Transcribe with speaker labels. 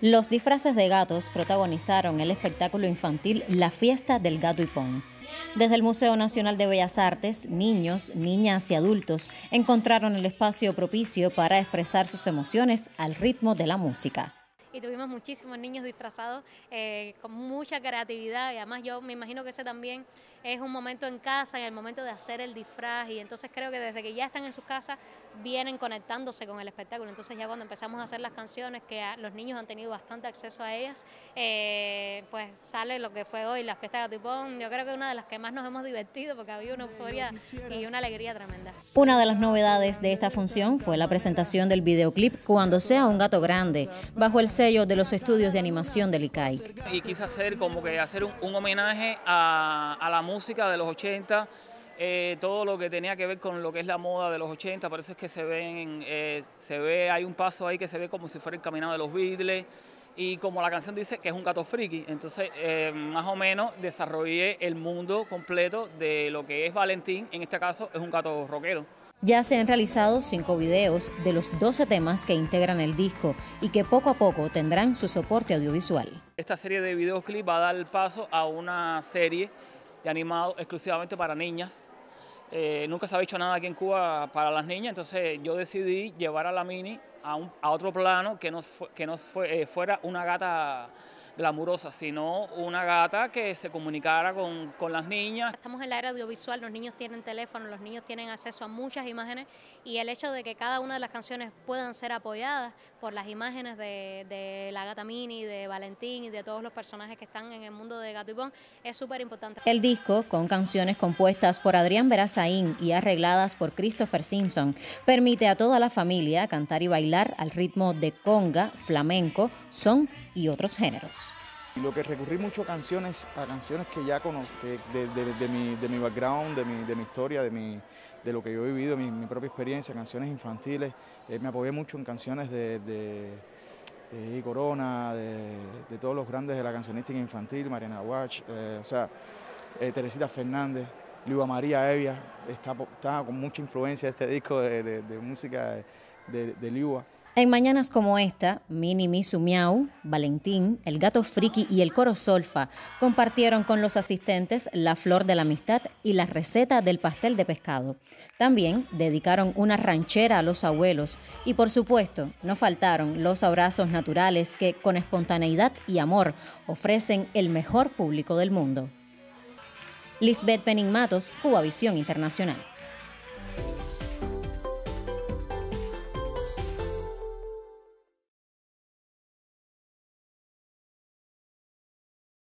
Speaker 1: Los disfraces de gatos protagonizaron el espectáculo infantil La Fiesta del Gato y Pon. Desde el Museo Nacional de Bellas Artes, niños, niñas y adultos encontraron el espacio propicio para expresar sus emociones al ritmo de la música
Speaker 2: y tuvimos muchísimos niños disfrazados eh, con mucha creatividad y además yo me imagino que ese también es un momento en casa, en el momento de hacer el disfraz y entonces creo que desde que ya están en sus casas vienen conectándose con el espectáculo. Entonces ya cuando empezamos a hacer las canciones, que los niños han tenido bastante acceso a ellas, eh, pues sale lo que fue hoy, la fiesta de Gatipón, yo creo que es una de las que más nos hemos divertido porque había una euforia y una alegría tremenda.
Speaker 1: Una de las novedades de esta función fue la presentación del videoclip Cuando sea un gato grande, bajo el sello de los estudios de animación del ICAI.
Speaker 3: Y quise hacer como que hacer un, homenaje a, la música de los 80, eh, todo lo que tenía que ver con lo que es la moda de los 80, por eso es que se ven, eh, se ve, hay un paso ahí que se ve como si fuera el caminado de los Beatles, y como la canción dice que es un gato friki, entonces eh, más o menos desarrollé el mundo completo de lo que es Valentín, en este caso es un gato rockero.
Speaker 1: Ya se han realizado cinco videos de los 12 temas que integran el disco y que poco a poco tendrán su soporte audiovisual.
Speaker 3: Esta serie de videoclips va a dar el paso a una serie de animado exclusivamente para niñas. Eh, nunca se ha hecho nada aquí en Cuba para las niñas, entonces yo decidí llevar a la mini a, a otro plano que no, que no eh, fuera una gata glamurosa, sino una gata que se comunicara con, con, las niñas.
Speaker 2: Estamos en la era audiovisual, los niños tienen teléfono, los niños tienen acceso a muchas imágenes y el hecho de que cada una de las canciones puedan ser apoyadas por las imágenes de, de la gata Mini, de Valentín y de todos los personajes que están en el mundo de Gato y es súper importante.
Speaker 1: El disco, con canciones compuestas por Adrián Berazaín y arregladas por Christopher Simpson, permite a toda la familia cantar y bailar al ritmo de conga, flamenco, son y otros géneros.
Speaker 4: Y Lo que recurrí mucho a canciones, a canciones que ya conozco, de, mi, background, de mi, de mi historia, de, mi, de lo que yo he vivido, mi, mi propia experiencia, canciones infantiles. Eh, me apoyé mucho en canciones de, Corona, de, todos los grandes de la cancionística infantil, Mariana Watch, eh, o sea, eh, Teresita Fernández. Liuba María Evia está, con mucha influencia este disco de, música de, de Liuba.
Speaker 1: En mañanas como esta, Mini Misu Miau, Valentín, el gato Friki y el coro Solfa compartieron con los asistentes la flor de la amistad y la receta del pastel de pescado. También dedicaron una ranchera a los abuelos y por supuesto no faltaron los abrazos naturales que con espontaneidad y amor ofrecen el mejor público del mundo. Lisbeth Penning Matos, Cubavisión Internacional.